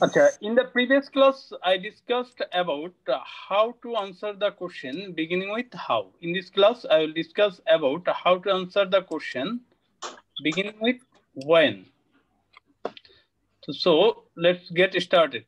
Okay. In the previous class, I discussed about uh, how to answer the question beginning with how. In this class, I will discuss about how to answer the question beginning with when. So, so let's get started.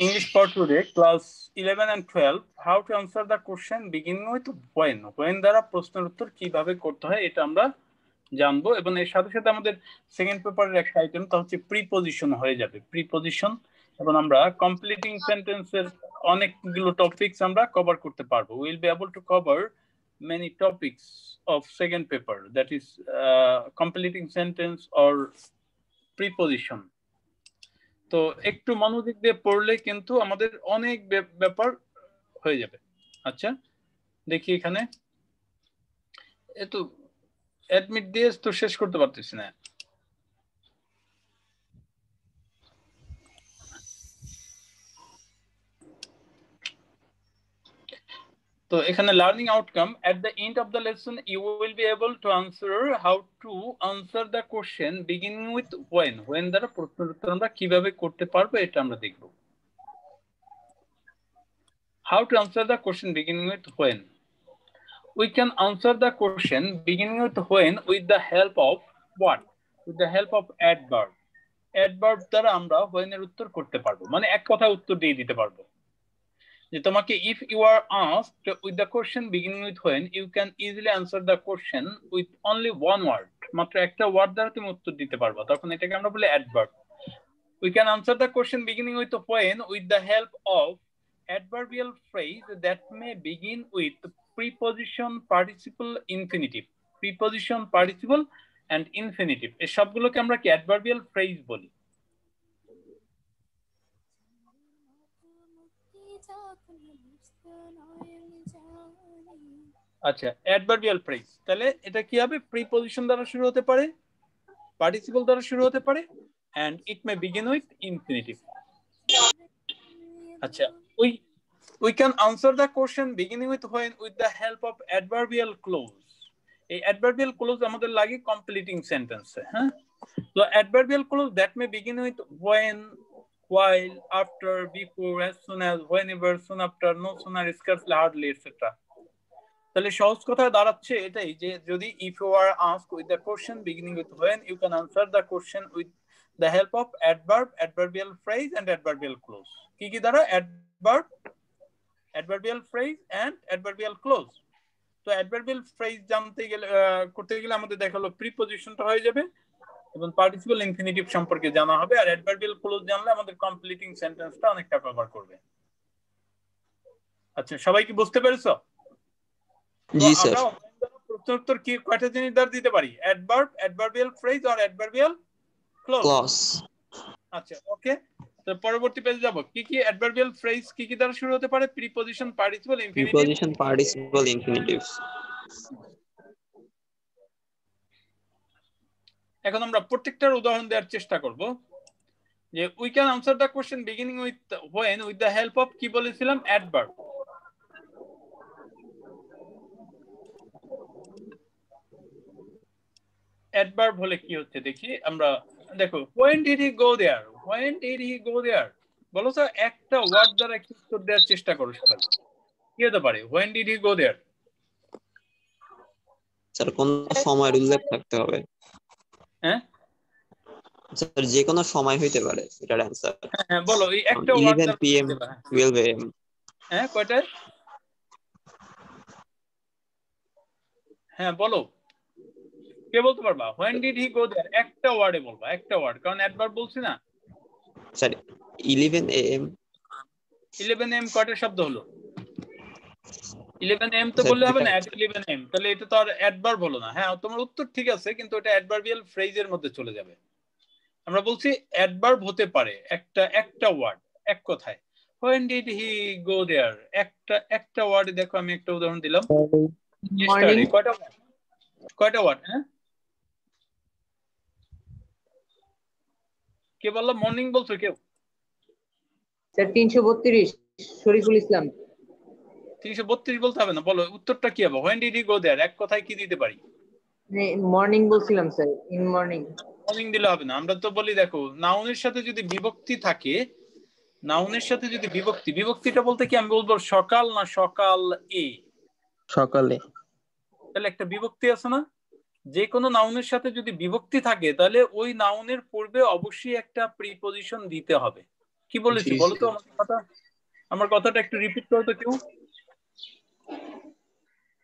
English part today, class 11 and 12, how to answer the question beginning with when. When দ্বারা প্রশ্নের উত্তর কিভাবে করতে হয় এটা আমরা জানবো এবং এর সাথে সাথে আমাদের সেকেন্ড পেপারের একটা আইটেম তা হচ্ছে প্রিপোজিশন হয়ে যাবে প্রিপোজিশন এবং আমরা কমপ্লিটিং সেন্টেন্সের অনেকগুলো টপিকস আমরা কভার করতে পারবো will be able to cover many topics of second paper that is completing sentence or preposition তো একটু মনোযোগ দিয়ে পড়লে কিন্তু আমাদের অনেক ব্যাপার হয়ে যাবে আচ্ছা দেখি এখানে এত অ্যাডমিট দিয়ে তো শেষ করতে পারতেছি না তো এখানে learning outcome at the end of the lesson you will be able to answer how to answer the question begin with when when দ্বারা প্রশ্ন উত্তর আমরা কিভাবে করতে পারবো এটা আমরা দেখব how to answer the question begin with when we can answer the question begin with when with the help of what with the help of adverb adverb দ্বারা আমরা এর উত্তর করতে পারবো মানে এক কথায় উত্তর দিয়ে দিতে পারবো যে তোমাকে if you are asked with the question beginning with when you can easily answer the question with only one word মাত্র একটা ওয়ার্ড দ্বারা তুমি উত্তর দিতে পারবো তখন এটাকে আমরা বলি adverb we can answer the question beginning with when with the help of adverbial phrase that may begin with preposition, participle infinitive Preposition, participle and infinitive এই সবগুলোকে আমরা কি অ্যাডভার্বিয়াল ফ্রেজ বলি আচ্ছা অ্যাডভার্বিয়াল ফ্রেজ তাহলে এটা কি হবে প্রিপজিশন দ্বারা শুরু হতে পারে পার্টিসিপল দ্বারা শুরু হতে পারে and it may begin with infinitive আচ্ছা we we can answer the question beginning with when with the help of adverbial clause এই অ্যাডভার্বিয়াল ক্লোজ আমাদের লাগে কমপ্লিটিং সেন্টেন্সে হ্যাঁ তো adverbial clause that may begin with when while, after, before, as soon as, whenever, soon after, no sooner, scarcely, hardly, etc. তাহলে সহজ কথা দাঁড়াচ্ছে এটাই যে যদি if you are ask with the question beginning with when you can answer the question with the help of adverb adverbial phrase and adverbial clause কি কি দ্বারা adverb adverbial phrase and adverbial clause তো adverbial phrase জানতে গেলে করতে গেলে আমাদের দেখালো প্রিপোজিশনটা হয়ে যাবে এবং পার্টিসিপাল ইনফিনিটিভ সম্পর্কে জানা হবে আর অ্যাডভার্বিয়াল ক্লোজ জানলে আমাদের কমপ্লিটিং সেন্টেন্সটা অনেকটা কভার করবে আচ্ছা সবাই কি বুঝতে পেরেছো জি স্যার প্রশ্নোত্তর কি কয়টা জিনিস দ্বার দিতে পারি অ্যাডভার্ব অ্যাডভার্বিয়াল ফ্রেজ আর অ্যাডভার্বিয়াল ক্লজ আচ্ছা ওকে তো পরবর্তী পেজে যাব কি কি অ্যাডভার্বিয়াল ফ্রেজ কি কি দ্বারা শুরু হতে পারে preposition participle infinitive preposition participle infinitives এখন আমরা প্রত্যেকটার উদাহরণ দেওয়ার চেষ্টা করব যে we can answer the question beginning with when with the help of কি বলেছিলাম অ্যাডভার্ব অ্যাডভার্ব হলে কি হচ্ছে দেখি আমরা দেখো when did he go there when did he go there বলো তো একটা ওয়ার্ড দ্বারা কি উত্তর দেওয়ার চেষ্টা করো সবাই কি হতে পারে when did he go there sir কোন সময়ের উল্লেখ থাকতে হবে হ্যাঁ স্যার যে কোনো সময় হইতে পারে এটার অ্যানসার হ্যাঁ বলো এই একটা ওয়ার্ড পিএম 12 এএম হ্যাঁ কয়টার হ্যাঁ বলো কে বলতে পারবা when did he go there একটা ওয়ার্ডে বলবা একটা ওয়ার্ড কারণ অ্যাডভার্ব বলছি না স্যার 11 এএম 11 এএম কয়টা শব্দ হলো ইলেভেন এম তো বললে হবে না অ্যাট ইলেভেন এম তাহলে এটা তো আর অ্যাডভার্ব হলো না হ্যাঁ তোমার উত্তর ঠিক আছে কিন্তু এটা অ্যাডভার্বিয়াল ফ্রেজের মধ্যে চলে যাবে আমরা বলছি অ্যাডভার্ব হতে পারে একটা একটা ওয়ার্ড এক কথায় হোয়েন ডিড হি গো দেয়ার একটা একটা ওয়ার্ডে দেখো আমি একটা উদাহরণ দিলাম কয়টা ওয়ার্ড হ্যাঁ কে বললো মর্নিং বলছো কেউ স্যার তিনশো বত্রিশ শরীফুল ইসলাম তিনশো বত্রিশ বলতে হবে না বলো উত্তরটা কি হবে when did you go there এক কথায় কি দিতে পারি মর্নিং মানে বলছিলাম স্যার ইন মর্নিং মর্নিং দিলে হবে না আমরা তো বলি দেখো নাউনের সাথে যদি বিভক্তি থাকে নাউনের সাথে যদি বিভক্তি বিভক্তিটা বলতে কি আমি বলবো সকাল না সকাল এ সকালে তাহলে একটা বিভক্তি আছে না যে কোনো নাউনের সাথে যদি বিভক্তি থাকে তাহলে ওই নাউনের পূর্বে অবশ্যই একটা প্রিপজিশন দিতে হবে কি বলেছি বলো তো আমার কথা আমার কথাটা একটু রিপিট করো তো কেউ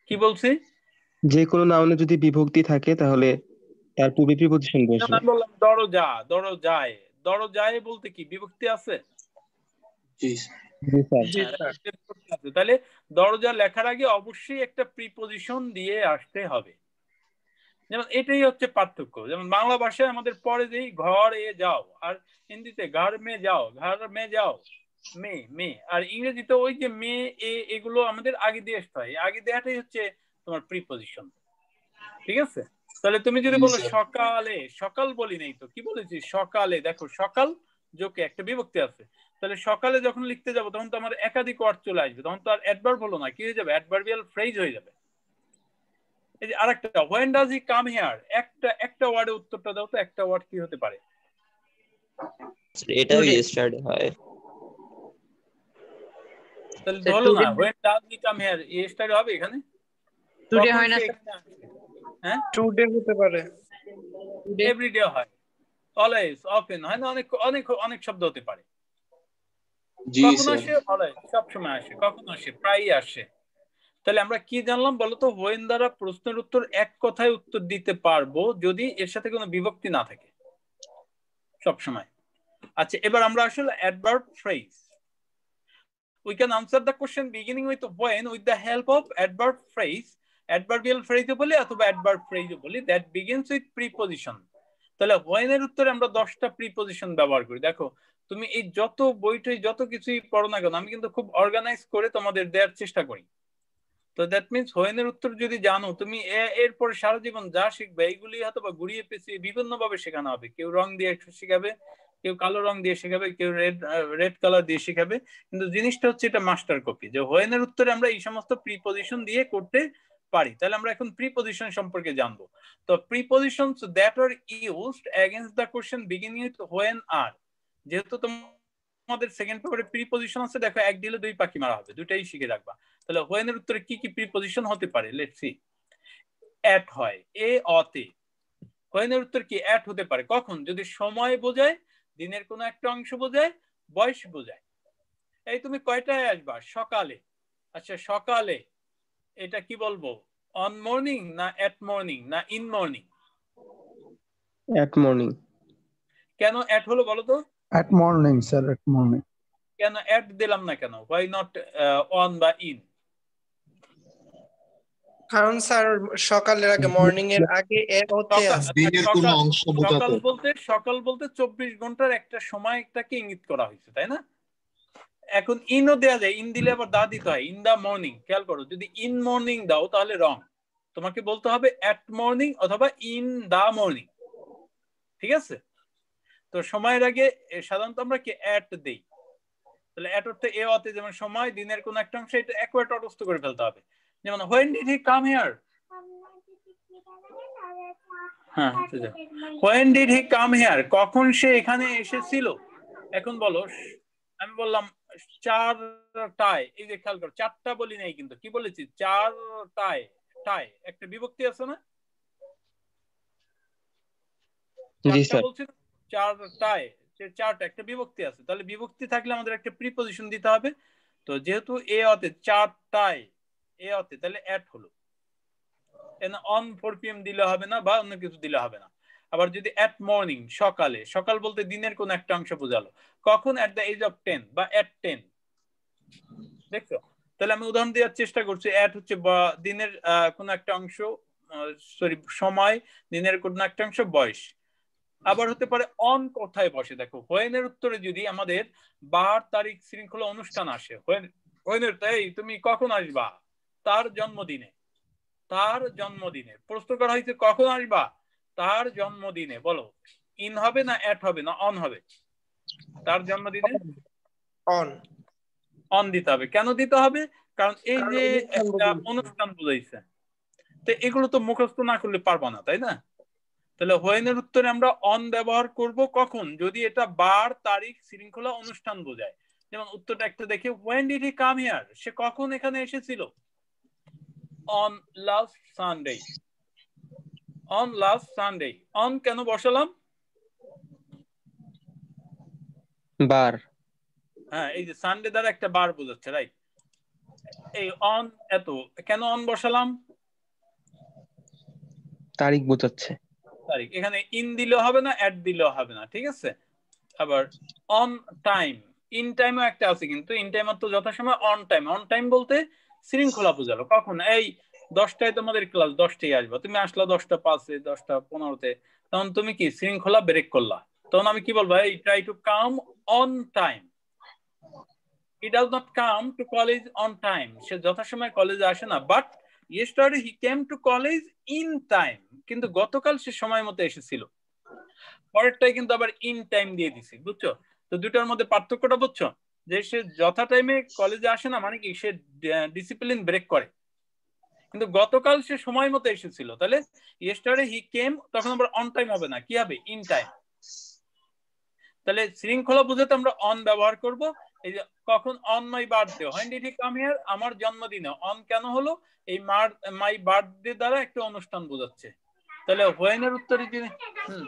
কি বলছি যে কোনো নাউনে যদি বিভক্তি থাকে তাহলে তার পূর্বে প্রিপজিশন বসে না বললাম দরজা দরজায় দরজায় বলতে কি বিভক্তি আছে তাহলে দরজা লেখার আগে অবশ্যই একটা প্রিপোজিশন দিয়ে আসতে হবে যেমন এটাই হচ্ছে পার্থক্য যেমন বাংলা ভাষায় আমাদের পরে যেই ঘরে যাও আর হিন্দিতে ঘর মে যাও ঘর মে যাও মে মে আর ইংরেজিতে ওই যে মে এ এগুলো আমাদের আগে দিয়ে আসতে হয় আগে দেওয়াটাই হচ্ছে তোমার প্রিপোজিশন ঠিক আছে তাহলে তুমি যদি বলো সকালে সকাল বলি নাই তো কি বলেছি সকালে দেখো সকাল যোগে একটা বিভক্তি আছে তাহলে সকালে যখন লিখতে যাবো তখন তো আমার একাধিক ওয়ার্ড চলে আসবে তখন তো আর অ্যাডভার্ব হলো না কি হয়ে যাবে অ্যাডভার্বিয়াল ফ্রেজ হয়ে যাবে এই যে আরেকটা when does he come here একটা একটা ওয়ার্ডে উত্তরটা দাও তো একটা ওয়ার্ড কি হতে পারে এটা ইয়েস্টারডে হয় তাহলে বলো না when does he come here হবে এখানে টুডে হয় না হ্যাঁ টুডে হতে পারে এভরিডে হয় অলওয়েজ অফেন হয় না অনেক অনেক অনেক শব্দ হতে পারে আসে অলওয়েজ সবসময় আসে কখনো আসে প্রায়ই আসে তাহলে আমরা কি জানলাম বলতো হোয়েন দ্বারা প্রশ্নের উত্তর এক কথায় উত্তর দিতে পারবো যদি এর সাথে কোনো বিভক্তি না থাকে সবসময় আচ্ছা এবার আমরা আসলে adverb phrase we can answer the question beginning with when with the help of adverb phrase, adverbial phrase বলি অথবা adverb phrase বলি that begins with preposition. তাহলে when এর উত্তরে আমরা 10টা প্রিপোজিশন ব্যবহার করি দেখো তুমি এই যত বইটাই যত কিছুই পড়ো না কেন আমি কিন্তু খুব অর্গানাইজ করে তোমাদের দেওয়ার চেষ্টা করি তো দ্যাট মিনস হোয়েন এর উত্তর যদি জানো তুমি এরপর সারা জীবন যা শিখবে এইগুলি হয়তো বা ঘুরিয়ে পেঁচিয়ে বিভিন্ন ভাবে শেখানো হবে কেউ রং দিয়ে শিখাবে কেউ কালো রং দিয়ে শেখাবে কেউ রেড রেড কালার দিয়ে শেখাবে কিন্তু জিনিসটা হচ্ছে এটা মাস্টার কপি যে হোয়েনের উত্তরে আমরা এই সমস্ত প্রিপোজিশন দিয়ে করতে পারি তাহলে আমরা এখন প্রিপোজিশন সম্পর্কে জানবো তো preposition that are used against the question beginning with when আর যেহেতু তোমাদের সেকেন্ড পেপারে প্রিপোজিশন আছে দেখো এক দিলে দুই পাখি মারা হবে দুটাই শিখে রাখবা তাহলে হোয়েনের উত্তরে কি কি প্রিপোজিশন হতে পারে লেটস সি অ্যাট হয় এ অতে হোয়েনের উত্তর কি অ্যাট হতে পারে কখন যদি সময় বোঝায় দিনের কোন একটা অংশ বোঝায় বয়স বোঝায় এই তুমি কয়টায় আসবা সকালে আচ্ছা সকালে এটা কি বলবো অন মর্নিং না এট মর্নিং না ইন মর্নিং এট মর্নিং কেন এট হলো বলো তো at morning sir at morning কেন এট দিলাম না কেন হোয়াই নট অন বা ইন কারণ স্যার সকালের আগে মর্নিং এর আগে সকাল বলতে সকাল বলতে ঘন্টার একটা সময় একটাকে ইঙ্গিত করা হয়েছে তাই না এখন ইনও যায় ইন দিলে আবার দা দিতে হয় ইন দা মর্নিং খেয়াল করো যদি ইন মর্নিং দাও তাহলে রং তোমাকে বলতে হবে অ্যাট মর্নিং অথবা ইন দা মর্নিং ঠিক আছে তো সময়ের আগে সাধারণত আমরা কি অ্যাট দেই তাহলে অ্যাট অর্থে এ অতে যেমন সময় দিনের কোন একটা অংশ এটা অ্যাকুয়েট অটস্থ করে ফেলতে হবে যেমন when did he come here when did he come here কখন সে এখানে এসেছিল এখন বলো আমি বললাম চারটায় এই যে খেয়াল করো চারটা বলি নাই কিন্তু কি বলেছি চারটায় টায় একটা বিভক্তি আছে না চারটায় চারটা একটা বিভক্তি আছে তাহলে বিভক্তি থাকলে আমাদের একটা প্রিপোজিশন দিতে হবে তো যেহেতু এ অতে চারটায় এ অতে তাহলে অ্যাট হলো অন ফোর পিএম দিলে হবে না বা অন্য কিছু দিলে হবে না আবার যদি অ্যাট মর্নিং সকালে সকাল বলতে দিনের কোন একটা অংশ বোঝালো কখন at the age of ten বা অ্যাট টেন দেখছো তাহলে আমি উদাহরণ দেওয়ার চেষ্টা করছি অ্যাট হচ্ছে দিনের কোন একটা অংশ সরি সময় দিনের কোন একটা অংশ বয়স আবার হতে পারে অন কোথায় বসে দেখো হোয়েনের উত্তরে যদি আমাদের বার তারিখ শৃঙ্খলা অনুষ্ঠান আসে হোয়েন হোয়েনের তাই তুমি কখন আসবা তার জন্মদিনে তার জন্মদিনে প্রশ্ন করা হয়েছে কখন আসবা তার জন্মদিনে বলো ইন হবে না অ্যাট হবে না অন হবে তার জন্মদিনে অন অন দিতে হবে কেন দিতে হবে কারণ এই যে একটা অনুষ্ঠান বুঝাইছে তো এগুলো তো মুখস্থ না করলে পারবো না তাই না তাহলে হোয়েনের উত্তরে আমরা অন ব্যবহার করব কখন যদি এটা বার তারিখ শৃঙ্খলা অনুষ্ঠান বোঝায় যেমন উত্তরটা একটা দেখে when did he come here সে কখন এখানে এসেছিল on last Sunday. On last Sunday. On কেন বসালাম? বার হ্যাঁ এই যে সানডে দ্বারা একটা বার বোঝাচ্ছে রাইট এই অন এত কেন অন বসালাম তারিখ বোঝাচ্ছে তারিখ এখানে ইন দিলেও হবে না at দিলেও হবে না ঠিক আছে আবার অন টাইম ইন time একটা আছে কিন্তু ইন time তো যথাসময় অন টাইম অন টাইম বলতে শৃঙ্খলা বুঝালো কখন এই দশটায় তোমাদের ক্লাস দশটায় আসবা তুমি আসলা দশটা পাঁচে দশটা পনেরোতে তখন তুমি কি শৃঙ্খলা ব্রেক করলা তখন আমি কি বলবো এই try to come on time he does not come to college on time সে যথাসময়ে কলেজে আসে না but yesterday he came to college in time কিন্তু গতকাল সে সময় মতো এসেছিল পরেরটাই কিন্তু আবার ইন টাইম দিয়ে দিছি বুঝছো তো দুটার মধ্যে পার্থক্যটা বুঝছো যে সে যথা টাইমে কলেজে আসে না মানে কি সে ডিসিপ্লিন ব্রেক করে কিন্তু গতকাল সে সময় মতো এসেছিল তাহলে ইয়েস্টারে হি কেম তখন আমরা অন টাইম হবে না কি হবে ইন টাইম তাহলে শৃঙ্খলা বুঝাতে আমরা অন ব্যবহার করব এই যে কখন on my birthday when did he come here আমার জন্মদিনে অন কেন হলো এই মার মাই বার্থডে দ্বারা একটা অনুষ্ঠান বোঝাচ্ছে তাহলে হোয়েনের উত্তরে তিনি হুম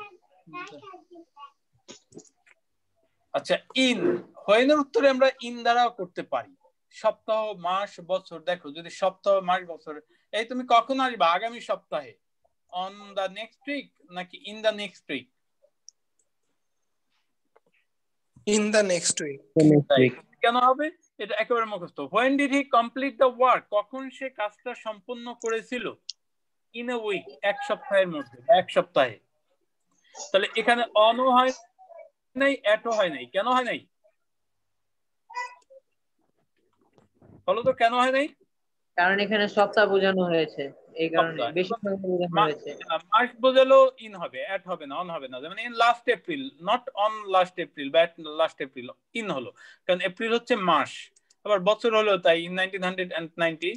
আচ্ছা ইন হোয়েনের উত্তরে আমরা ইন দ্বারাও করতে পারি সপ্তাহ মাস বছর দেখো যদি সপ্তাহ মাস বছর এই তুমি কখন আসবে আগামী সপ্তাহে অন দা নেক্সট উইক নাকি in the next week in the next week কেন হবে এটা একেবারে মুখস্থ when did he complete the work কখন সে কাজটা সম্পূর্ণ করেছিল ইন এ উইক এক সপ্তাহের মধ্যে এক সপ্তাহে তাহলে এখানে অন হয় নাই এটো হয় নাই কেন হয় নাই বলো তো কেন হয় নাই কারণ এখানে সপ্তাহ বোঝানো হয়েছে এই কারণে বেশি বোঝানো হয়েছে মার্চ বোঝালো ইন হবে এট হবে না অন হবে না মানে in last April not on last April বা লাস্ট এপ্রিল ইন হলো কারণ এপ্রিল হচ্ছে মাস আবার বছর হলো তাই ইন নাইনটিন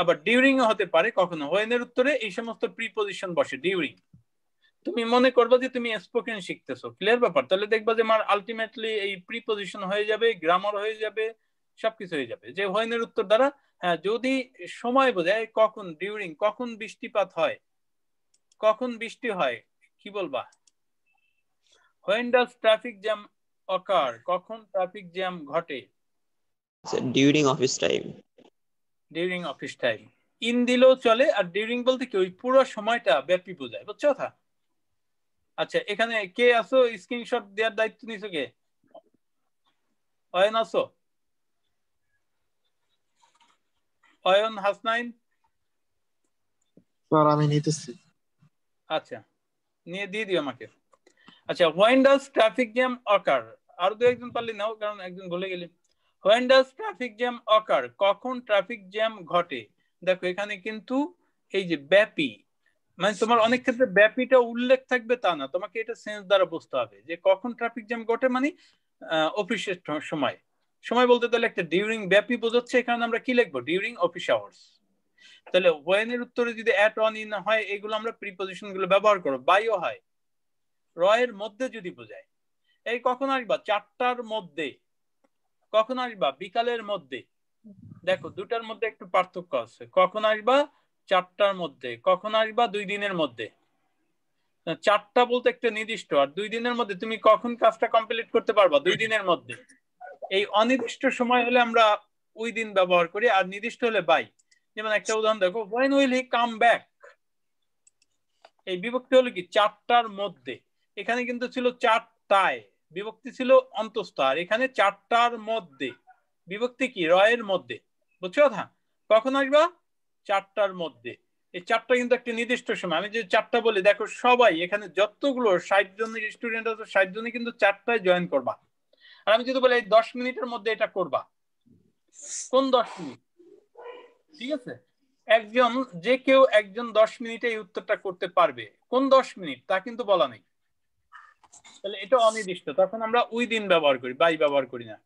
আবার ডিউরিং হতে পারে কখনো হোয়েনের উত্তরে এই সমস্ত প্রিপজিশন বসে ডিউরিং তুমি মনে করবা যে তুমি স্পোকেন শিখতেছো ক্লিয়ার ব্যাপার তাহলে দেখবা যে আমার আলটিমেটলি এই প্রিপোজিশন হয়ে যাবে গ্রামার হয়ে যাবে সবকিছু হয়ে যাবে যে হয়নের উত্তর দ্বারা হ্যাঁ যদি সময় বোঝায় কখন ডিউরিং কখন বৃষ্টিপাত হয় কখন বৃষ্টি হয় কি বলবা when does traffic jam occur কখন ট্রাফিক জ্যাম ঘটে during office time during office time in দিলেও চলে আর ডিউরিং বলতে কি ওই পুরো সময়টা ব্যাপী বোঝায় বুঝছো কথা আচ্ছা এখানে কে আছো স্ক্রিনশট দেওয়ার দায়িত্ব নিছো কে অয়ন আছো অয়ন হাসনাইন স্যার আমি নিতেছি আচ্ছা নিয়ে দিয়ে দিও আমাকে আচ্ছা when does traffic jam occur আর দু একজন পারলি নাও কারণ একজন ভুলে গেলি when does traffic jam occur কখন ট্রাফিক জ্যাম ঘটে দেখো এখানে কিন্তু এই যে ব্যাপী মানে তোমার অনেক ক্ষেত্রে ব্যাপিটা উল্লেখ থাকবে তা না তোমাকে এটা সেন্স দ্বারা বুঝতে হবে যে কখন ট্রাফিক জ্যাম ঘটে মানে অফিসের সময় সময় বলতে তাহলে একটা ডিউরিং ব্যাপী বোঝাচ্ছে এখানে আমরা কি লিখবো ডিউরিং অফিস আওয়ার্স তাহলে ওয়েন এর উত্তরে যদি অ্যাট অন ইন হয় এগুলো আমরা প্রিপোজিশন গুলো ব্যবহার করো বাইও হয় রয়ের মধ্যে যদি বোঝায় এই কখন আসবা চারটার মধ্যে কখন আসবা বিকালের মধ্যে দেখো দুটার মধ্যে একটু পার্থক্য আছে কখন আসবা চারটার মধ্যে কখন আসবা দুই দিনের মধ্যে চারটা বলতে একটা নির্দিষ্ট আর দুই দিনের মধ্যে তুমি কখন কাজটা কমপ্লিট করতে পারবা দুই দিনের মধ্যে এই অনির্দিষ্ট সময় হলে আমরা ওই দিন ব্যবহার করি আর নির্দিষ্ট হলে বাই যেমন একটা উদাহরণ দেখো when will he come back এই বিভক্তি হলো কি চারটার মধ্যে এখানে কিন্তু ছিল চারটায় বিভক্তি ছিল আর এখানে চারটার মধ্যে বিভক্তি কি রয়ের মধ্যে বুঝছো কথা কখন আসবা চারটার মধ্যে এই চারটা কিন্তু একটা নির্দিষ্ট সময় আমি যে চারটা বলি দেখো সবাই এখানে যতগুলো ষাট জনের স্টুডেন্ট আছে ষাট জনই কিন্তু চারটায় জয়েন করবা আর আমি যদি বলি এই দশ মিনিটের মধ্যে এটা করবা কোন দশ মিনিট ঠিক আছে একজন যে কেউ একজন দশ মিনিটে এই উত্তরটা করতে পারবে কোন দশ মিনিট তা কিন্তু বলা নেই তাহলে এটা অনির্দিষ্ট তখন আমরা উইদিন ব্যবহার করি বাই ব্যবহার করি না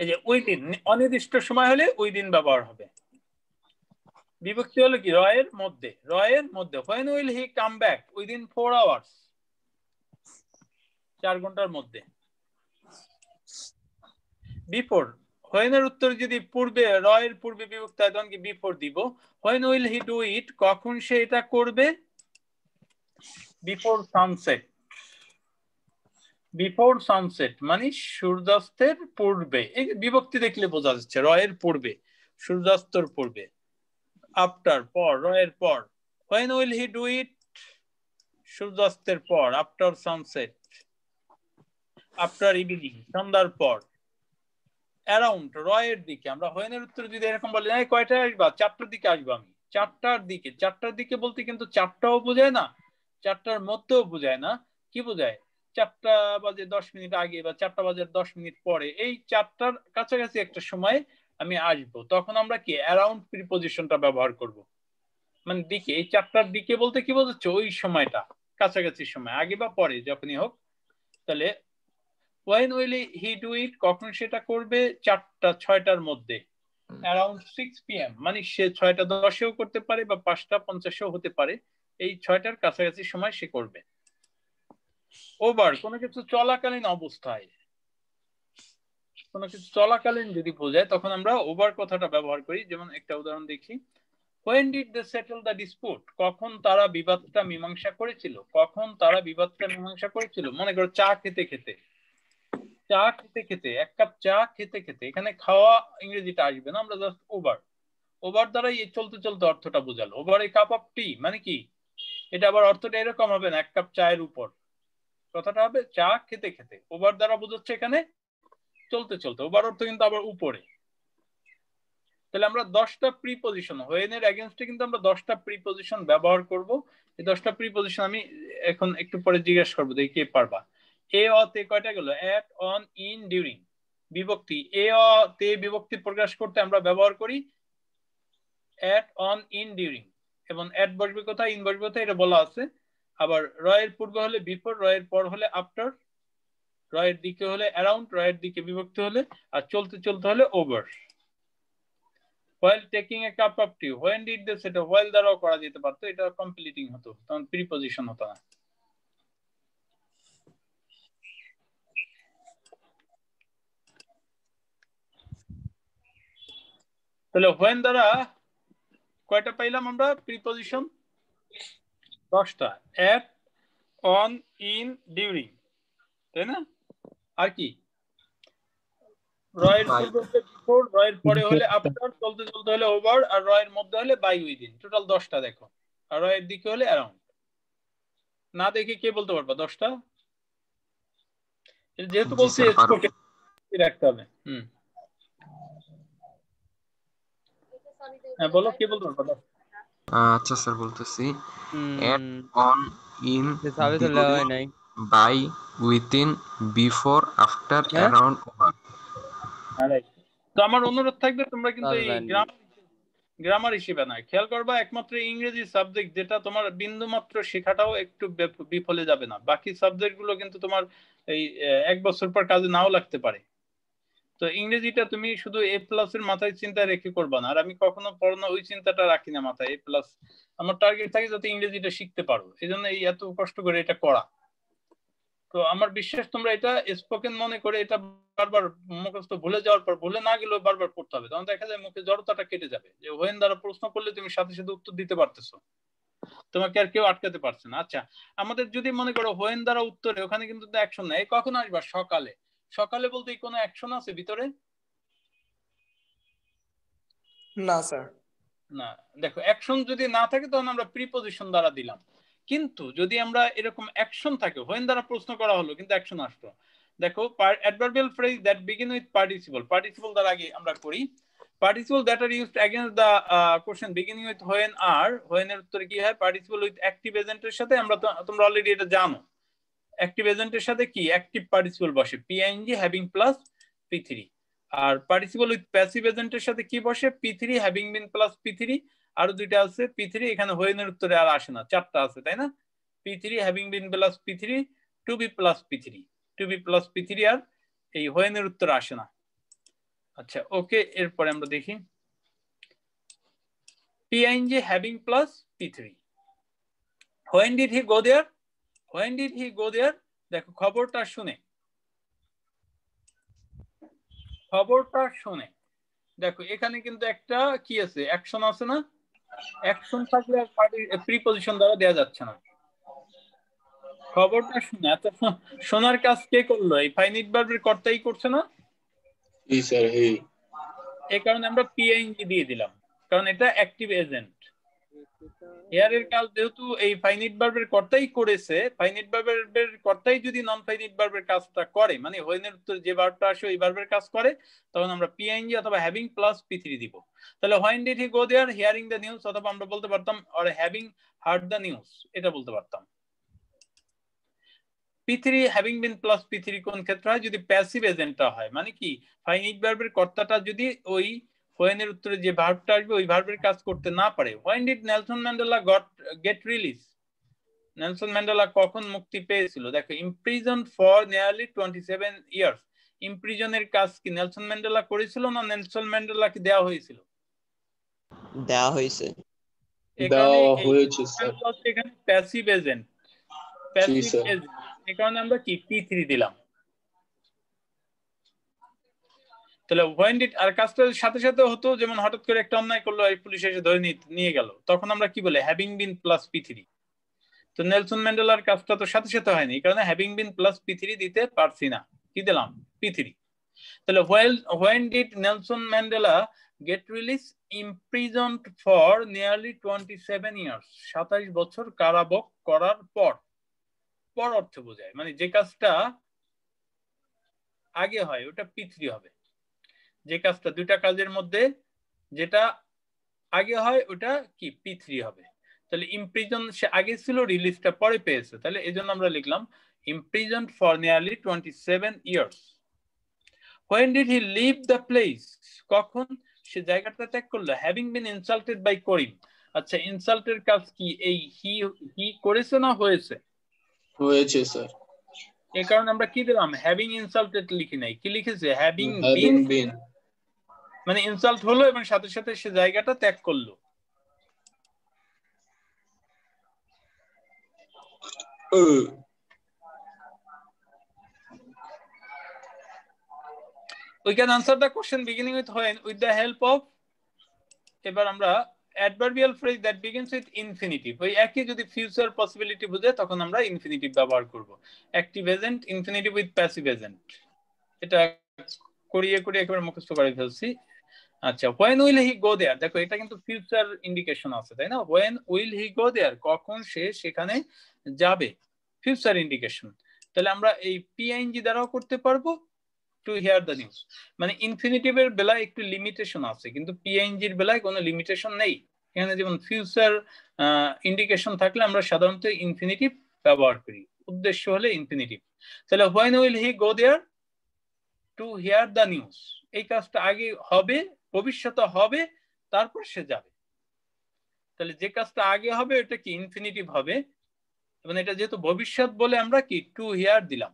এই যে ওই দিন অনির্দিষ্ট সময় হলে ওই দিন ব্যবহার হবে বিভক্তি হলো কি রয়ের মধ্যে রয়ের মধ্যে when will he come back within four hours চার ঘন্টার মধ্যে বিফোর হোয়েনের উত্তর যদি পূর্বে রয়ের পূর্বে বিভক্ত হয় তখন কি বিফোর দিব when will he do it কখন সে এটা করবে বিফোর সানসেট বিফোর সানসেট মানে সূর্যাস্তের পূর্বে বিভক্তি দেখলে বোঝা যাচ্ছে রয়ের পূর্বে সূর্যাস্তর পূর্বে আফটার পর রয়ের পর when will he do it সূর্যাস্তের পর আফটার সানসেট আফটার ইভিনিং সন্ধ্যার পর অ্যারাউন্ড রয়ের দিকে আমরা হোয়েনের উত্তর যদি এরকম বলি না কয়টায় আসবা চারটার দিকে আসবো আমি চারটার দিকে চারটার দিকে বলতে কিন্তু চারটাও বোঝায় না চারটার মধ্যেও বোঝায় না কি বোঝায় চারটা বাজে দশ মিনিট আগে বা চারটা বাজে দশ মিনিট পরে এই চারটার কাছাকাছি একটা সময় আমি আসব তখন আমরা কি অ্যারাউন্ড প্রিপোজিশনটা ব্যবহার করব মানে দিকে এই চারটার দিকে বলতে কি বোঝাচ্ছে ওই সময়টা কাছাকাছি সময় আগে বা পরে যখনই হোক তাহলে when will he do it কখন সেটা করবে চারটা ছয়টার মধ্যে অ্যারাউন্ড সিক্স পিএম মানে সে ছয়টা দশেও করতে পারে বা পাঁচটা পঞ্চাশেও হতে পারে এই ছয়টার কাছাকাছি সময় সে করবে ওভার কোনো কিছু চলাকালীন অবস্থায় কোনো কিছু চলাকালীন যদি বোঝায় তখন আমরা ওভার কথাটা ব্যবহার করি যেমন একটা উদাহরণ দেখি when did they settle the dispute কখন তারা বিবাদটা মীমাংসা করেছিল কখন তারা বিবাদটা মীমাংসা করেছিল মনে করো চা খেতে খেতে চা খেতে খেতে এক কাপ চা খেতে খেতে এখানে খাওয়া ইংরেজিটা আসবে না আমরা জাস্ট ওভার ওভার দ্বারা এই চলতে চলতে অর্থটা বোঝালো over a cup of tea মানে কি এটা আবার অর্থটা এরকম হবে না এক কাপ চায়ের উপর কথাটা হবে চা খেতে খেতে ওভার দ্বারা বোঝাচ্ছে এখানে চলতে চলতে ওভার অর্থ কিন্তু আবার উপরে তাহলে আমরা দশটা প্রিপোজিশন হোয়েন এর এগেনস্টে কিন্তু আমরা দশটা প্রিপোজিশন ব্যবহার করব এই দশটা প্রিপোজিশন আমি এখন একটু পরে জিজ্ঞাসা করবো দেখি কে পারবা এ অ তে কয়টা গেল অ্যাট অন ইন ডিউরিং বিভক্তি এ অ তে বিভক্তি প্রকাশ করতে আমরা ব্যবহার করি অ্যাট অন ইন ডিউরিং এবং অ্যাট বসবে কোথায় ইন বসবে কোথায় এটা বলা আছে আবার রয়ের পূর্বে হলে বিফোর রয়ের পর হলে আফটার রয়ের দিকে হলে অ্যারাউন্ড রয়ের দিকে বিভক্ত হলে আর চলতে চলতে হলে over while taking a cup of tea when did this এটা হোয়েল দ্বারাও করা যেতে পারতো এটা কমপ্লিটিং হতো তখন প্রিপজিশন হতো না তাহলে হোয়েন দ্বারা কয়টা পাইলাম আমরা প্রিপজিশন দশটা অ্যাট অন ইন ডিউরিং তাই না আর কি রয়ের বিফোর রয়ের পরে হলে আফটার চলতে চলতে হলে ওভার আর রয়ের মধ্যে হলে বাই উইদিন টোটাল দশটা দেখো আর রয়ের দিকে হলে অ্যারাউন্ড না দেখে কে বলতে পারবা দশটা যেহেতু বলছি রাখতে হবে হুম হ্যাঁ বলো কে বলতে পারবা আচ্ছা স্যার বলতেছি at on in by within before after around over তো আমার অনুরোধ থাকবে তোমরা কিন্তু এই গ্রামার গ্রামার হিসেবে না খেয়াল করবা একমাত্র ইংরেজি সাবজেক্ট যেটা তোমার বিন্দু মাত্র শেখাটাও একটু বিফলে যাবে না বাকি সাবজেক্টগুলো কিন্তু তোমার এই এক বছর পর কাজে নাও লাগতে পারে তো ইংরেজিটা তুমি শুধু এ প্লাস এর মাথায় চিন্তা রেখে করবা না আর আমি কখনো পড়ানো ওই চিন্তাটা রাখি না মাথায় এ প্লাস আমার টার্গেট থাকে যাতে ইংরেজিটা শিখতে পারো এই জন্য এই এত কষ্ট করে এটা করা তো আমার বিশ্বাস তোমরা এটা স্পোকেন মনে করে এটা বারবার মুখস্থ ভুলে যাওয়ার পর ভুলে না গেলেও বারবার পড়তে হবে তখন দেখা যায় মুখে জড়তাটা কেটে যাবে যে হোয়েন দ্বারা প্রশ্ন করলে তুমি সাথে সাথে উত্তর দিতে পারতেছো তোমাকে আর কেউ আটকাতে পারছে না আচ্ছা আমাদের যদি মনে করো হোয়েন দ্বারা উত্তরে ওখানে কিন্তু অ্যাকশন নেই কখন আসবা সকালে সকালে বলতে কোনো অ্যাকশন আছে ভিতরে না স্যার না দেখো অ্যাকশন যদি না থাকে তখন আমরা প্রিপজিশন দ্বারা দিলাম কিন্তু যদি আমরা এরকম অ্যাকশন থাকে হোয়েন দ্বারা প্রশ্ন করা হলো কিন্তু অ্যাকশন আসলো দেখো adverbial phrase that begin with participle participle দ্বারা আগে আমরা করি participle that are used against the question beginning with when আর হোয়েনের এর উত্তর কি হয় পার্টিসিপল উইথ অ্যাক্টিভ এজেন্টের সাথে আমরা তোমরা অলরেডি এটা জানো অ্যাক্টিভ এজেন্টের সাথে কি অ্যাক্টিভ পার্টিসিপল বসে পিএনজি হ্যাভিং প্লাস পি থ্রি আর পার্টিসিপল উইথ প্যাসিভ এজেন্টের সাথে কি বসে P three having been plus P three আরো দুইটা আছে পি থ্রি এখানে হোয়েনের উত্তরে আর আসে না চারটা আছে তাই না P three having been plus P three to be plus P three to be plus P three আর এই হোয়েনের উত্তর আসে না আচ্ছা ওকে এরপরে আমরা দেখি জি having plus P three when did he go there When did he go there? দেখো খবরটা শুনে খবরটা শুনে দেখো এখানে কিন্তু একটা কি আছে অ্যাকশন আছে না অ্যাকশন থাকলে আর প্রিপোজিশন দ্বারা দেওয়া যাচ্ছে না খবরটা শুনে এত শোনার কাজ কে করলো এই ফাইনিট ভার্বের কর্তাই করছে না এই কারণে আমরা পিএনজি দিয়ে দিলাম কারণ এটা অ্যাক্টিভ এজেন্ট হেয়ারের কাজ যেহেতু এই ফাইনিট বার্বের কর্তাই করেছে ফাইনিট বার্বের কর্তাই যদি নন ফাইনিট বার্বের কাজটা করে মানে হোয়েনের উত্তর যে বার্বটা আসে ওই বার্বের কাজ করে তখন আমরা পিএনজি অথবা হ্যাভিং প্লাস পি থ্রি দিব তাহলে when did he go there hearing the news অথবা আমরা বলতে পারতাম আর হ্যাভিং হার্ড দ্য নিউজ এটা বলতে পারতাম P three having been plus P three কোন ক্ষেত্রে হয় যদি প্যাসিভ এজেন্টটা হয় মানে কি ফাইনিট বার্বের কর্তাটা যদি ওই হোয়েনের উত্তরে যে ভার্বটা আসবে ওই ভার্বের কাজ করতে না পারে when did Nelson Mandela got get release Nelson Mandela কখন মুক্তি পেয়েছিল দেখো imprison for nearly twenty seven years ইমপ্রিজনের কাজ কি নেলসন ম্যান্ডেলা করেছিল না নেলসন ম্যান্ডেলাকে দেওয়া হয়েছিল দেওয়া হয়েছে এখানে প্যাসিভ এজেন্ট প্যাসিভ এজেন্ট এ কারণে আমরা কি পি থ্রি দিলাম তাহলে হোয়েন ডিট আর কাজটা সাথে সাথে হতো যেমন হঠাৎ করে একটা অন্যায় করলো এই পুলিশ এসে ধরে নিয়ে গেল তখন আমরা কি বলে having been plus P three তো নেলসন ম্যান্ডেলার কাজটা তো সাথে সাথে হয়নি এই কারণে having been plus P three দিতে পারছি না কি দিলাম পি থ্রি তাহলে while when did Nelson Mandela get release imprisoned for nearly twenty seven years সাতাইশ বছর কারাবক করার পর পর অর্থ বোঝায় মানে যে কাজটা আগে হয় ওটা পি হবে যে কাজটা দুইটা কাজের মধ্যে যেটা আগে হয় ওটা কি পি থ্রি হবে তাহলে ইমপ্রিজন সে আগে ছিল রিলিজটা পরে পেয়েছে তাহলে এই জন্য আমরা লিখলাম imprison for for twenty seven years. When did he leave the place কখন সে জায়গাটা ত্যাগ করলো having been insulted by Karim আচ্ছা ইনসাল্টের কাজ কি এই হি হি করেছে না হয়েছে হয়েছে স্যার এই কারণে আমরা কি দিলাম হ্যাভিং ইনসাল্টেড লিখি নাই কি লিখেছে হ্যাভিং বিন মানে ইনসাল্ট হলো এবং সাথে সাথে সে জায়গাটা ত্যাগ করলো we can answer the question beginning with when with the help of এবার আমরা adverbial phrase that begins with infinitive ওই একই যদি ফিউচার পসিবিলিটি বুঝে তখন আমরা ইনফিনিটিভ ব্যবহার করব active agent infinitive with passive agent এটা করিয়ে করিয়ে একেবারে মুখস্থ করে ফেলছি আচ্ছা হোয়েন উইল হি গো দেয়ার দেখো এটা কিন্তু ফিউচার ইন্ডিকেশন আছে তাই না when will he go there কখন সে সেখানে যাবে ফিউচার ইন্ডিকেশন তাহলে আমরা এই পিআইএনজি দ্বারাও করতে পারবো টু হিয়ার দ্য নিউজ মানে ইনফিনিটিভের বেলায় একটু লিমিটেশন আছে কিন্তু এর বেলায় কোনো লিমিটেশন নেই এখানে যেমন ফিউচার ইন্ডিকেশন থাকলে আমরা সাধারণত ইনফিনিটিভ ব্যবহার করি উদ্দেশ্য হলে ইনফিনিটিভ তাহলে when will he go there to hear the news এই কাজটা আগে হবে ভবিষ্যতে হবে তারপর সে যাবে তাহলে যে কাজটা আগে হবে এটা কি ইনফিনিটিভ হবে এবং মানে এটা যেহেতু ভবিষ্যৎ বলে আমরা কি টু হিয়ার দিলাম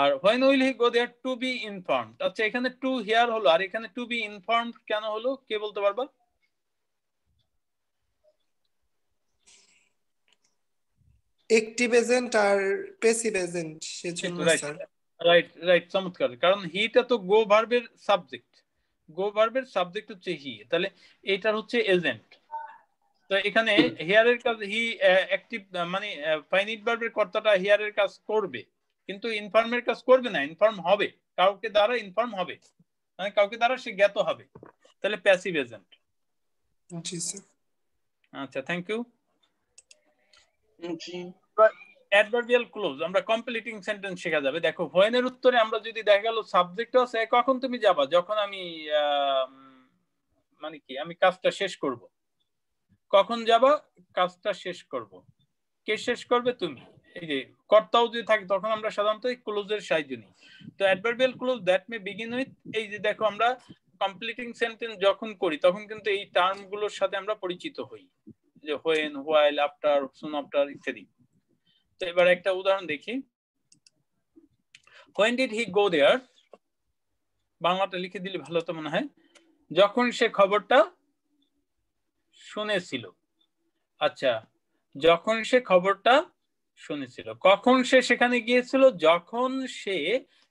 আর when will he go there to be inform আচ্ছা এখানে টু হিয়ার হলো আর এখানে টু বি ইনফর্ম কেন হলো কে বলতে পারবা অ্যাক্টিভ এজেন্ট আর প্যাসিভ এজেন্ট সেজন্য স্যার রাইট রাইট চমৎকার কারণ হিটা তো গো ভার্বের সাবজেক্ট গো ভার্বের সাবজেক্ট হচ্ছে হি তাহলে এটার হচ্ছে এজেন্ট তো এখানে হেয়ারের কাজ হি অ্যাক্টিভ মানে ফাইনিট ভার্বের কর্তাটা হেয়ারের কাজ করবে কিন্তু ইনফর্মের কাজ করবে না ইনফর্ম হবে কাউকে দ্বারা ইনফর্ম হবে মানে কাউকে দ্বারা সে জ্ঞাত হবে তাহলে প্যাসিভ এজেন্ট জি আচ্ছা থ্যাংক ইউ অ্যাডভার্বিয়াল ক্লোজ আমরা কমপ্লিটিং সেন্টেন্স শেখা যাবে দেখো হোয়েনের উত্তরে আমরা যদি দেখা গেল সাবজেক্ট আছে কখন তুমি যাবা যখন আমি মানে কি আমি কাজটা শেষ করব কখন যাবা কাজটা শেষ করব কে শেষ করবে তুমি এই যে কর্তাও যদি থাকে তখন আমরা সাধারণত এই ক্লোজের সাহায্য নিই তো adverbial clause that may begin with এই যে দেখো আমরা কমপ্লিটিং সেন্টেন্স যখন করি তখন কিন্তু এই টার্মগুলোর সাথে আমরা পরিচিত হই যে when while after soon after ইত্যাদি তো এবার একটা উদাহরণ দেখি হোয়েন ডিড হি গো দেয়ার বাংলাটা লিখে দিলে ভালো তো মনে হয় যখন সে খবরটা শুনেছিল আচ্ছা যখন সে খবরটা শুনেছিল কখন সে সেখানে গিয়েছিল যখন সে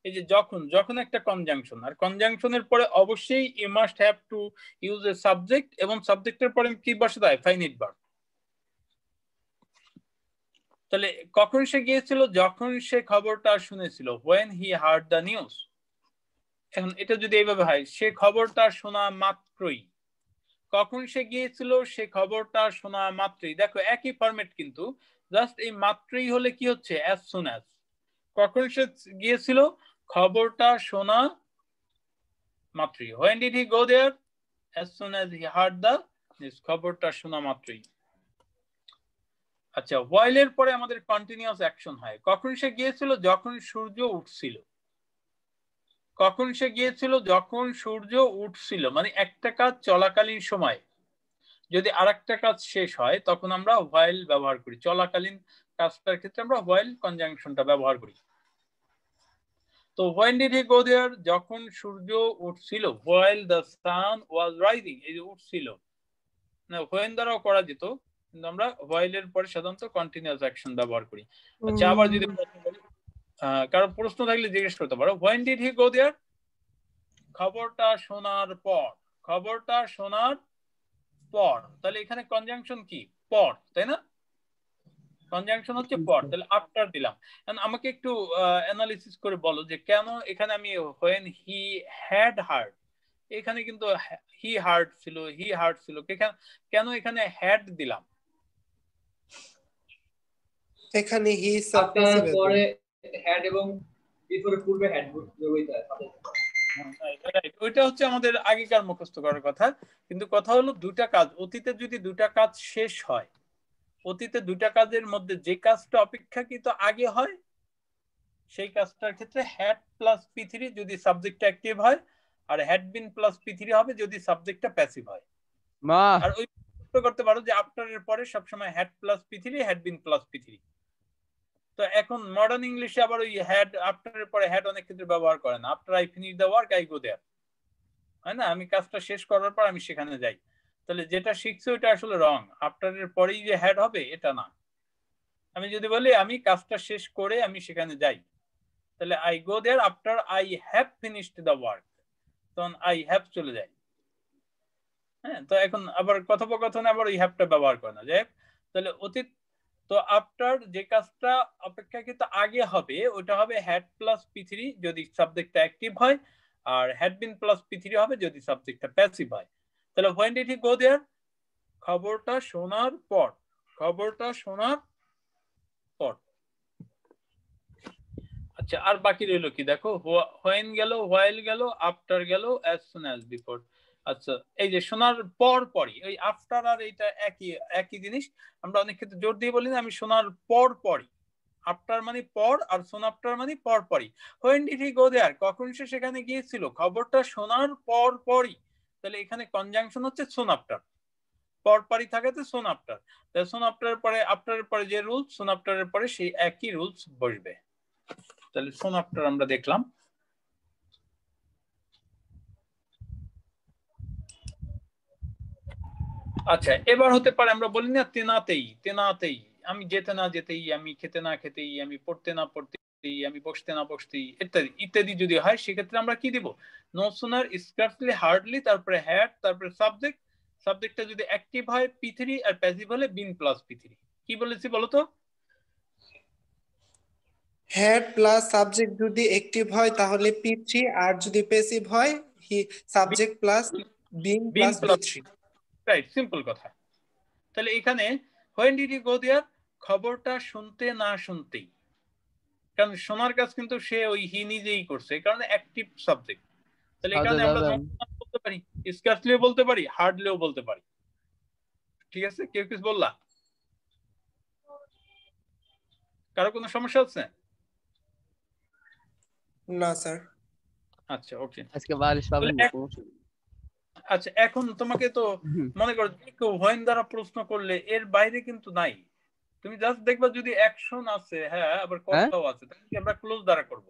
এই যে যখন যখন একটা কনজাংশন আর কনজাংশনের পরে অবশ্যই you must have to use a subject এবং সাবজেক্টের পরে কি বসে দেয় ফাইনিট ভার্ব তাহলে কখন সে গিয়েছিল যখন সে খবরটা শুনেছিল when he heard the news এখন এটা যদি এইভাবে হয় সে খবরটা শোনা মাত্রই কখন সে গিয়েছিল সে খবরটা শোনা মাত্রই দেখো একই ফরম্যাট কিন্তু জাস্ট এই মাত্রই হলে কি হচ্ছে অ্যাজ সুন অ্যাজ কখন সে গিয়েছিল খবরটা শোনা মাত্রই when did he go there as soon as he heard the খবরটা শোনা মাত্রই আচ্ছা ওয়াইলের পরে আমাদের কন্টিনিউয়াস অ্যাকশন হয় কখন সে গিয়েছিল যখন সূর্য উঠছিল কখন সে গিয়েছিল যখন সূর্য উঠছিল মানে একটা কাজ চলাকালীন সময় যদি আর একটা কাজ শেষ হয় তখন আমরা ওয়াইল ব্যবহার করি চলাকালীন কাজটার ক্ষেত্রে আমরা ওয়াইল কনজাংশনটা ব্যবহার করি তো হোয়েন ডিড হি গো দেয়ার যখন সূর্য উঠছিল while the sun was rising এই যে উঠছিল না হোয়েন দ্বারাও করা যেত কিন্তু আমরা এর পরে সাধারণত ব্যবহার করি আচ্ছা আবার যদি প্রশ্ন থাকলে জিজ্ঞেস করতে পারো খবরটা শোনার পর খবরটা শোনার পর তাহলে এখানে কনজাংশন কি পর তাই না কনজাংশন হচ্ছে আচ্ছা। পর তাহলে আফটার দিলাম আমাকে একটু অ্যানালিসিস করে বলো যে কেন এখানে আমি হোয়েন হি হ্যাড হার্ড এখানে কিন্তু হি হার্ট ছিল হি হার্ট ছিল কেন এখানে হ্যাড দিলাম এখানে হি ইজ পরে হ্যাড এবং বিফোর পূর্বে হ্যাড ব্যবহৃত হয় ওইটা হচ্ছে আমাদের আগেকার মুখস্থ করার কথা কিন্তু কথা হলো দুটা কাজ অতীতে যদি দুটা কাজ শেষ হয় অতীতে দুটা কাজের মধ্যে যে কাজটা অপেক্ষাকৃত আগে হয় সেই কাজটার ক্ষেত্রে হ্যাড প্লাস পি যদি সাবজেক্ট অ্যাক্টিভ হয় আর হ্যাড বিন প্লাস পি হবে যদি সাবজেক্টটা প্যাসিভ হয় মা আর ওই করতে পারো যে আফটার এর পরে সবসময় had plus P three had been plus P তো এখন মডার্ন ইংলিশে আবার ওই হ্যাড আফটার পরে হ্যাড অনেক ক্ষেত্রে ব্যবহার করেন after I finish the work I go there হয় না আমি কাজটা শেষ করার পর আমি সেখানে যাই তাহলে যেটা শিখছো এটা আসলে রং আফটারের পরেই যে হ্যাড হবে এটা না আমি যদি বলি আমি কাজটা শেষ করে আমি সেখানে যাই তাহলে I go there after I have finished the work তখন আই হ্যাভ চলে যাই হ্যাঁ তো এখন আবার কথোপকথনে আবার ওই হ্যাপটা ব্যবহার করে না যাই তাহলে অতীত তো আফটার যে কাজটা অপেক্ষাকৃত আগে হবে ওটা হবে হ্যাড প্লাস পি থ্রি যদি সাবজেক্টটা অ্যাক্টিভ হয় আর had been plus P three হবে যদি সাবজেক্টটা প্যাসিভ হয় তাহলে when did he go there খবরটা শোনার পর খবরটা শোনার পর আচ্ছা আর বাকি রইল কি দেখো হোয়েন গেল হোয়াইল গেল আফটার গেল অ্যাজ সুন অ্যাজ বিফোর আচ্ছা এই যে শোনার পর পরই ওই আফটার আর এটা একই একই জিনিস আমরা অনেক ক্ষেত্রে জোর দিয়ে বলি না আমি শোনার পর পরই আফটার মানে পর আর সোন আফটার মানে পর পরই when did he go there কখন সে সেখানে গিয়েছিল খবরটা শোনার পর পরই তাহলে এখানে কনজাংশন হচ্ছে সোন আফটার পর পরই থাকে তো সোন আফটার তাহলে সোন আফটার পরে আফটারের পরে যে রুলস সোন আফটারের পরে সেই একই রুলস বসবে তাহলে সোন আফটার আমরা দেখলাম আচ্ছা এবার হতে পারে আমরা বলি না তেনাতেই তেনাতেই আমি যেতে না যেতেই আমি খেতে না খেতেই আমি পড়তে না পড়তেই আমি বসতে না বসতেই ইত্যাদি ইত্যাদি যদি হয় সেক্ষেত্রে আমরা কি দিব নোসোনার সুনার হার্ডলি তারপরে হ্যাট তারপরে সাবজেক্ট সাবজেক্টটা যদি অ্যাক্টিভ হয় পি থ্রি আর প্যাসিভ হলে বিন প্লাস পি থ্রি কি বলেছি বলো তো হ্যাট প্লাস সাবজেক্ট যদি অ্যাক্টিভ হয় তাহলে পি থ্রি আর যদি প্যাসিভ হয় subject plus been plus P three right simple কথা তাহলে এখানে when did you go there খবরটা শুনতে না শুনতেই কারণ শোনার কাজ কিন্তু সে ওই হি নিজেই করছে কারণে অ্যাক্টিভ সাবজেক্ট তাহলে এখানে আচ্ছা, আমরা আচ্ছা, বলতে পারি স্কার্সলিও বলতে পারি হার্ডলিও বলতে পারি ঠিক আছে কেউ কিছু বললা কারো কোনো সমস্যা আছে না স্যার আচ্ছা ওকে আজকে বালিশ পাবেন আচ্ছা এখন তোমাকে তো মনে করো কেউ হোয়েন দ্বারা প্রশ্ন করলে এর বাইরে কিন্তু নাই তুমি জাস্ট দেখবা যদি অ্যাকশন আছে হ্যাঁ আবার হ্যাঁ? কর্তাও আছে তাহলে আমরা ক্লোজ দ্বারা করব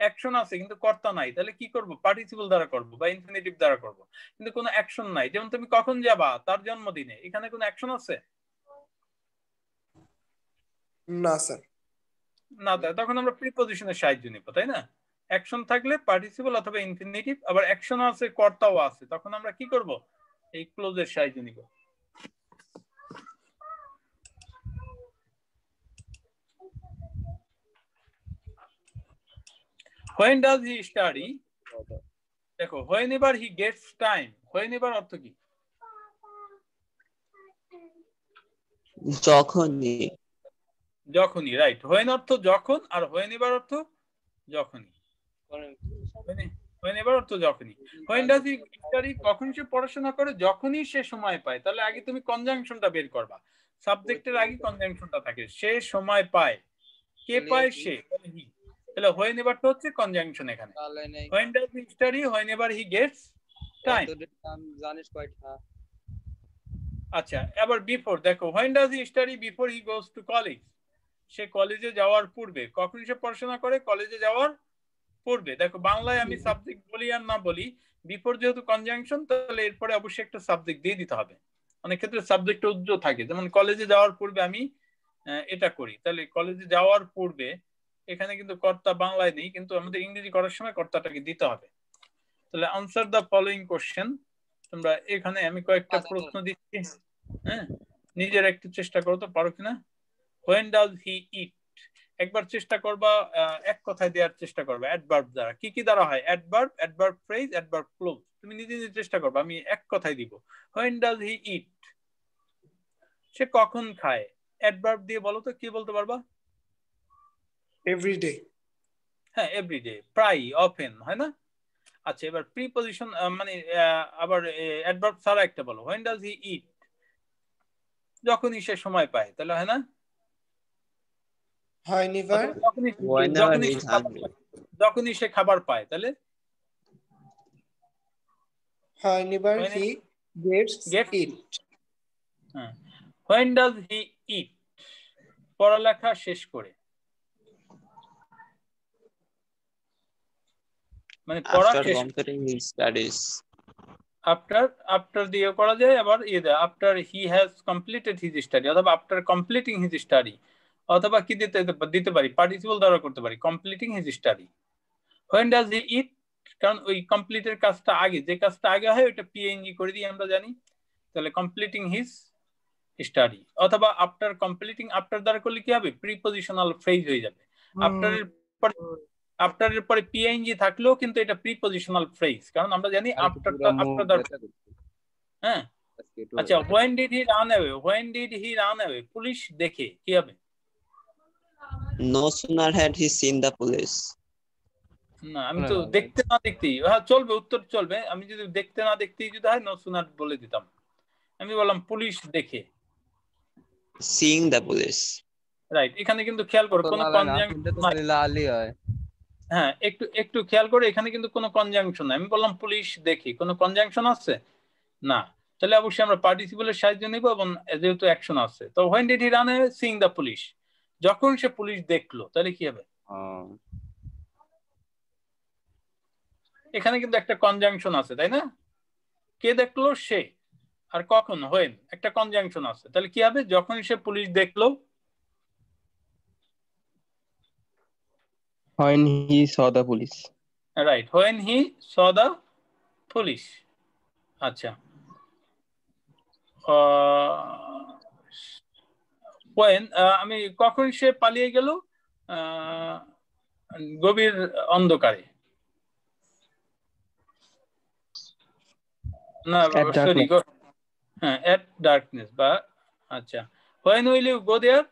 অ্যাকশন আছে কিন্তু কর্তা নাই তাহলে কি করব পার্টিসিপল দ্বারা করব বা ইনফিনিটিভ দ্বারা করব কিন্তু কোনো অ্যাকশন নাই যেমন তুমি কখন যাবা তার জন্মদিনে এখানে কোনো অ্যাকশন আছে না স্যার না তখন আমরা প্রিপোজিশনের সাহায্য নিব তাই না অ্যাকশন থাকলে পার্টিসিপল অথবা ইনফিনিটিভ আবার অ্যাকশন আছে কর্তাও আছে তখন আমরা কি করব এই ক্লোজের সাহায্য নিব when does he study দেখো whenever he gets time whenever অর্থ কি যখনই যখনই রাইট হোয়েন অর্থ যখন আর হোয়েন এবার অর্থ যখনই হোয়েনেভার অর্থ যখনই সে সময় পায় তাহলে আগে তুমি কনজাংশনটা বের করবা সাবজেক্টের আগে কনজাংশনটা থাকে সে সময় পায় কে পায় সে তাহলে হোয়েন এভারটা হচ্ছে কনজাংশন এখানে when does he study whenever he gets time জানিস আচ্ছা এবার বিফোর দেখো when does he study before he goes to college সে কলেজে যাওয়ার পূর্বে কখন সে পড়াশোনা করে কলেজে যাওয়ার পড়বে দেখো বাংলায় আমি সাবজেক্ট বলি আর না বলি বিপর যেহেতু কনজাংশন তাহলে এরপরে অবশ্যই একটা সাবজেক্ট দিয়ে দিতে হবে অনেক ক্ষেত্রে সাবজেক্ট উজ্জ থাকে যেমন কলেজে যাওয়ার পূর্বে আমি এটা করি তাহলে কলেজে যাওয়ার পূর্বে এখানে কিন্তু কর্তা বাংলায় নেই কিন্তু আমাদের ইংরেজি করার সময় কর্তাটাকে দিতে হবে তাহলে আনসার দা ফলোইং কোশ্চেন তোমরা এখানে আমি কয়েকটা আচ্ছা, প্রশ্ন আচ্ছা। দিচ্ছি হ্যাঁ নিজের একটু চেষ্টা করো তো পারো কিনা হোয়েন ডাজ হি ইট একবার চেষ্টা করবা এক কথায় দেওয়ার চেষ্টা করবা অ্যাডভার্ব দ্বারা কি কি দ্বারা হয় adverb adverb phrase adverb clause তুমি নিজে নিজে চেষ্টা করবা আমি এক কথায় দিব হোয়েন ডাজ হি ইট সে কখন খায় অ্যাডভার্ব দিয়ে বলো তো কি বলতে পারবা এভরিডে হ্যাঁ এভরিডে প্রায় অফেন হয় না আচ্ছা এবার প্রিপজিশন মানে আবার অ্যাডভার্ব ছাড়া একটা বলো হোয়েন ডাজ হি ইট যখনই সে সময় পায় তাহলে হয় না হয় নিভার আচ্ছা, যখনই সে খাবার পায় তাহলে হয় whenever he gets eat when does he eat পড়ালেখা শেষ করে মানে পড়া শেষ স্টাডিজ আফটার আফটার দিয়ে করা যায় আবার ইয়ে after he has completed his study অথবা আফটার কমপ্লিটিং হিজ স্টাডি অথবা কি দিতে দিতে পারি পার্টিসিপল দ্বারা করতে পারি completing his study when does he eat কারণ ওই কমপ্লিটের কাজটা আগে যে কাজটা আগে হয় ওটা পিএনজি করে দিই আমরা জানি তাহলে কমপ্লিটিং হিজ স্টাডি অথবা আফটার কমপ্লিটিং আফটার দ্বারা করলে কি হবে প্রিপোজিশনাল ফ্রেজ হয়ে যাবে আফটারের পরে আফটারের পরে পিএনজি থাকলেও কিন্তু এটা প্রিপোজিশনাল ফ্রেজ কারণ আমরা জানি আফটার আফটার দ্বারা হ্যাঁ আচ্ছা when did he run away when did he run away police দেখে কি হবে No sooner had he seen the police. না আমি তো হ্যাঁ। দেখতে না দেখতেই হ্যাঁ চলবে উত্তর চলবে আমি যদি দেখতে না দেখতেই যদি হয় নো সুনার বলে দিতাম আমি বললাম পুলিশ দেখে দ্য পুলিশ রাইট এখানে কিন্তু খেয়াল করো কোনো কনজাংশন হ্যাঁ একটু একটু খেয়াল করো এখানে কিন্তু কোনো কনজাংশন নাই আমি বললাম পুলিশ দেখি কোনো কনজাংশন আছে না তাহলে অবশ্যই আমরা পার্টিসিপলের সাহায্য নিব এবং যেহেতু অ্যাকশন আছে তো when did he run seeing the police যখন সে পুলিশ দেখলো তাহলে কি হবে এখানে কিন্তু একটা কনজাংশন আছে তাই না কে দেখলো সে আর কখন হয়েন একটা কনজাংশন আছে তাহলে কি হবে যখন সে পুলিশ দেখলো when he saw the police right when he saw the police আচ্ছা পয়েন্ট uh, আমি কখন সে পালিয়ে গেল uh, গভীর অন্ধকারে না সরি হ্যাঁ অ্যাট ডার্কনেস বা আচ্ছা when will you go there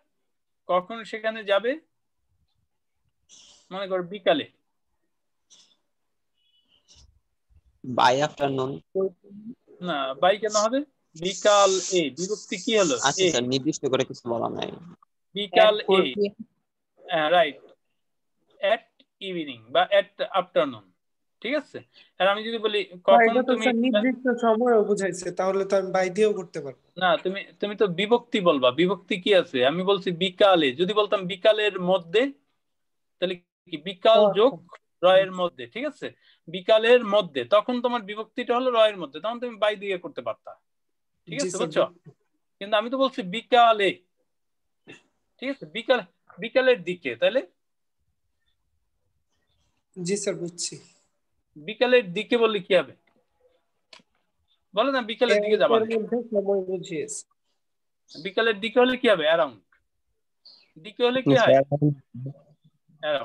কখন সেখানে যাবে মনে করো বিকালে বাই আফটারনুন না বাই কেন হবে বিকাল এ বিভক্তি কি হলো আচ্ছা স্যার নির্দিষ্ট করে কিছু বলা নাই বিকাল এ রাইট এট ইভিনিং বা এট আফটারনুন ঠিক আছে আর আমি যদি বলি কখন তুমি নির্দিষ্ট সময়ও বুঝাইছে তাহলে তো আমি বাই দিয়েও করতে পারবো না তুমি তুমি তো বিভক্তি বলবা বিভক্তি কি আছে আমি বলছি বিকালে যদি বলতাম বিকালের মধ্যে তাহলে কি বিকাল আচ্ছা। যোগ রয়ের মধ্যে ঠিক আছে বিকালের মধ্যে তখন তোমার বিভক্তিটা হলো রয়ের মধ্যে তখন তুমি বাই দিয়ে করতে পারতা ঠিক আছে বুঝছো কিন্তু আমি তো বলছি বিকালে ঠিক আছে বিকাল বিকালের দিকে তাহলে জি স্যার বুঝছি বিকালের দিকে বললে কি হবে বলো না বিকালের দিকে যাবা সময় বিকালের দিকে হলে কি হবে অ্যারাউন্ড দিকে হলে কি হয়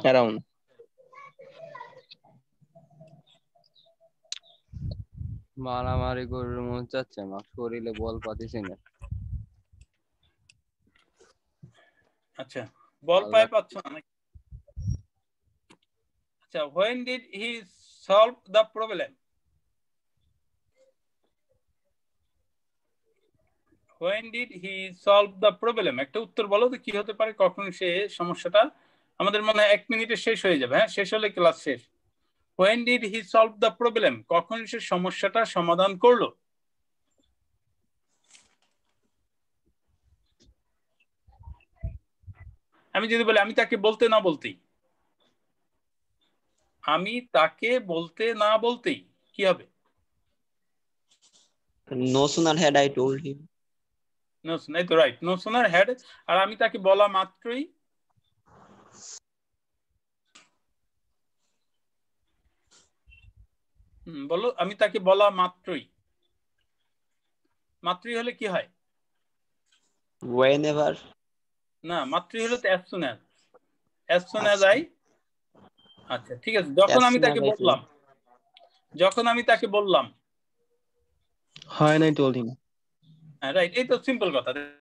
অ্যারাউন্ড মারামারি গরুর মন চাচ্ছে না শরীরে বল পাতিছি না আচ্ছা বল পায় পাচ্ছ না আচ্ছা when did he solve the problem when did he solve the problem একটা উত্তর বলো তো কি হতে পারে কখন সে সমস্যাটা আমাদের মনে এক মিনিটে শেষ হয়ে যাবে হ্যাঁ শেষ হলে ক্লাস শেষ when did he solve the problem কখন সে সমস্যাটা সমাধান করলো আমি যদি বলি আমি তাকে বলতে না বলতেই আমি তাকে বলতে না বলতেই কি হবে no sooner had I told him no sooner right no sooner had আর আমি তাকে বলা মাত্রই বলো আমি তাকে বলা মাত্রই মাত্রই হলে কি হয় whenever না মাত্রই হলে তো as soon as as soon as আচ্ছা। I আচ্ছা ঠিক আছে যখন আমি তাকে বললাম যখন আমি তাকে বললাম হয় নাই টোল হিম রাইট এই তো সিম্পল কথা